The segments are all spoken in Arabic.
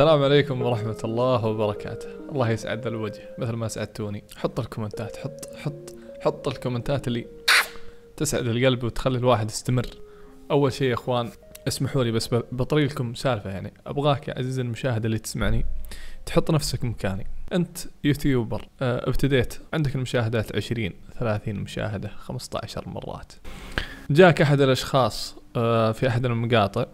السلام عليكم ورحمة الله وبركاته الله يسعد الوجه مثل ما سعدتوني حط الكومنتات حط حط حط الكومنتات اللي تسعد القلب وتخلي الواحد يستمر اول شيء يا اخوان اسمحوا لي بس بطري لكم سالفة يعني ابغاك يا عزيزي المشاهد اللي تسمعني تحط نفسك مكاني انت يوتيوبر آه، ابتديت عندك المشاهدات 20 30 مشاهدة 15 مرات جاك احد الاشخاص آه، في احد المقاطع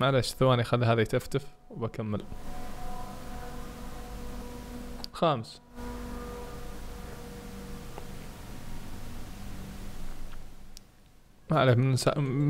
معلش ثواني خلي هذا يتفتف وبكمل خامس ما عليه من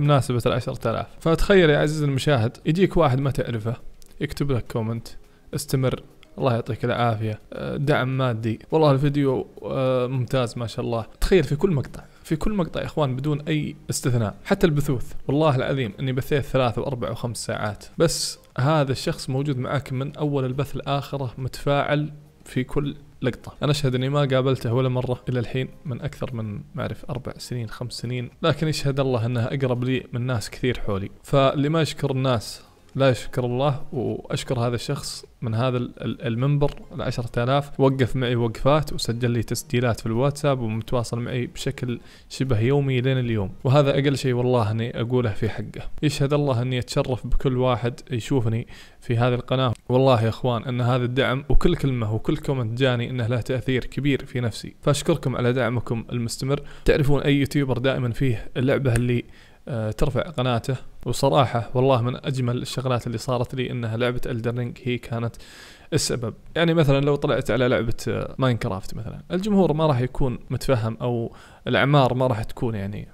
مناسبة العشرة آلاف فتخيل يا عزيزي المشاهد يجيك واحد ما تعرفه يكتب لك كومنت استمر الله يعطيك العافية آه، دعم مادي والله الفيديو آه، ممتاز ما شاء الله تخيل في كل مقطع في كل مقطع يا اخوان بدون اي استثناء حتى البثوث والله العظيم اني بثيت ثلاث واربع وخمس ساعات بس هذا الشخص موجود معاك من اول البث لاخره متفاعل في كل لقطة أنا أشهد أني ما قابلته ولا مرة إلى الحين من أكثر من ما أعرف أربع سنين خمس سنين لكن يشهد الله أنه أقرب لي من ناس كثير حولي فاللي ما يشكر الناس لا يشكر الله واشكر هذا الشخص من هذا المنبر العشرة آلاف وقف معي وقفات وسجل لي تسجيلات في الواتساب ومتواصل معي بشكل شبه يومي لين اليوم وهذا أقل شيء والله أني أقوله في حقه يشهد الله أني أتشرف بكل واحد يشوفني في هذه القناة والله يا إخوان أن هذا الدعم وكل كلمة وكل كومنت جاني أنه له تأثير كبير في نفسي فأشكركم على دعمكم المستمر تعرفون أي يوتيوبر دائما فيه اللعبة اللي آه، ترفع قناته وصراحة والله من أجمل الشغلات اللي صارت لي إنها لعبة الدرينج هي كانت السبب يعني مثلا لو طلعت على لعبة ماينكرافت آه، مثلا الجمهور ما راح يكون متفهم أو الأعمار ما راح تكون يعني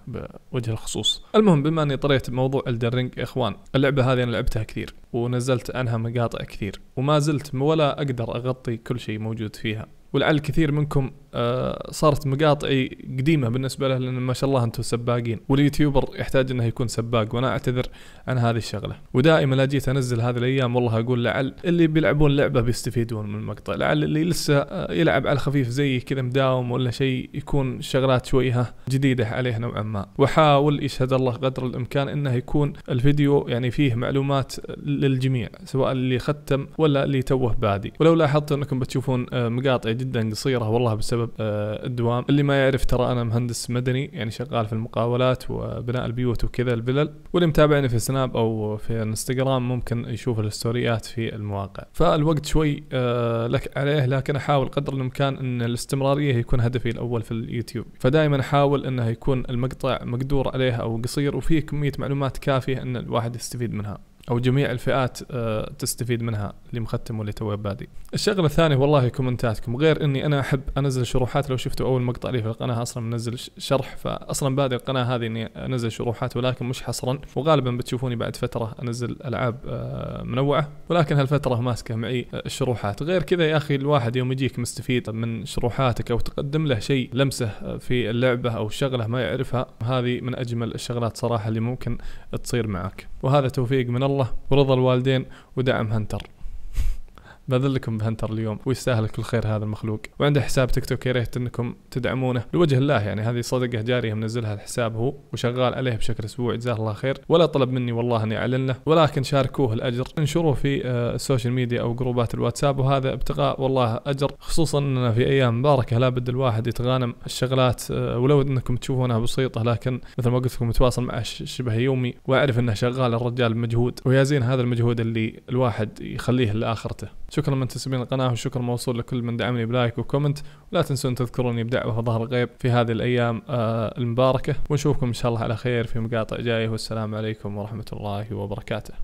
بوجه الخصوص المهم بما أني طريت بموضوع الدرينج يا إخوان اللعبة هذه أنا لعبتها كثير ونزلت عنها مقاطع كثير وما زلت ولا أقدر أغطي كل شيء موجود فيها ولعل كثير منكم آه، صارت مقاطعي قديمه بالنسبه له لان ما شاء الله انتم سباقين واليوتيوبر يحتاج انه يكون سباق وانا اعتذر عن هذه الشغله ودائما لا جيت انزل هذه الايام والله اقول لعل اللي بيلعبون لعبه بيستفيدون من المقطع لعل اللي لسه آه، يلعب على الخفيف زي كذا مداوم ولا شيء يكون شغلات شويه جديده عليه نوعا ما واحاول يشهد الله قدر الامكان انه يكون الفيديو يعني فيه معلومات للجميع سواء اللي ختم ولا اللي توه بادي ولو لاحظت انكم بتشوفون آه، مقاطع جدا قصيره والله بسبب بسبب آه، الدوام اللي ما يعرف ترى انا مهندس مدني يعني شغال في المقاولات وبناء البيوت وكذا البلل واللي متابعني في سناب او في انستغرام ممكن يشوف الستوريات في المواقع فالوقت شوي آه، لك عليه لكن احاول قدر الامكان ان الاستمراريه يكون هدفي الاول في اليوتيوب فدائما احاول انه يكون المقطع مقدور عليه او قصير وفيه كميه معلومات كافيه ان الواحد يستفيد منها او جميع الفئات آه، تستفيد منها اللي مختم واللي تو بادي. الشغله الثانيه والله كومنتاتكم غير اني انا احب انزل شروحات لو شفتوا اول مقطع لي في القناه اصلا منزل شرح فاصلا بادي القناه هذه اني انزل شروحات ولكن مش حصرا وغالبا بتشوفوني بعد فتره انزل العاب آه، منوعه ولكن هالفتره ماسكه معي الشروحات غير كذا يا اخي الواحد يوم يجيك مستفيد من شروحاتك او تقدم له شيء لمسه في اللعبه او شغله ما يعرفها هذه من اجمل الشغلات صراحه اللي ممكن تصير معك وهذا توفيق من الله الله ورضا الوالدين ودعم هنتر بذل لكم بهنتر اليوم ويستاهل كل خير هذا المخلوق وعنده حساب تيك توك يا ريت انكم تدعمونه لوجه الله يعني هذه صدقه جاريه منزلها الحساب هو وشغال عليه بشكل اسبوعي جزاه الله خير ولا طلب مني والله اني اعلن له ولكن شاركوه الاجر انشروه في آه، السوشيال ميديا او جروبات الواتساب وهذا ابتغاء والله اجر خصوصا اننا في ايام مباركه لابد الواحد يتغانم الشغلات آه، ولو انكم تشوفونها بسيطه لكن مثل ما قلت لكم متواصل مع شبه يومي واعرف انه شغال الرجال بمجهود ويا زين هذا المجهود اللي الواحد يخليه لاخرته شكرا منتسبين القناة وشكرا موصول لكل من دعمني بلايك وكومنت ولا تنسون تذكروني بدعوة ظهر الغيب في هذه الأيام آه، المباركة ونشوفكم إن شاء الله على خير في مقاطع جاية والسلام عليكم ورحمة الله وبركاته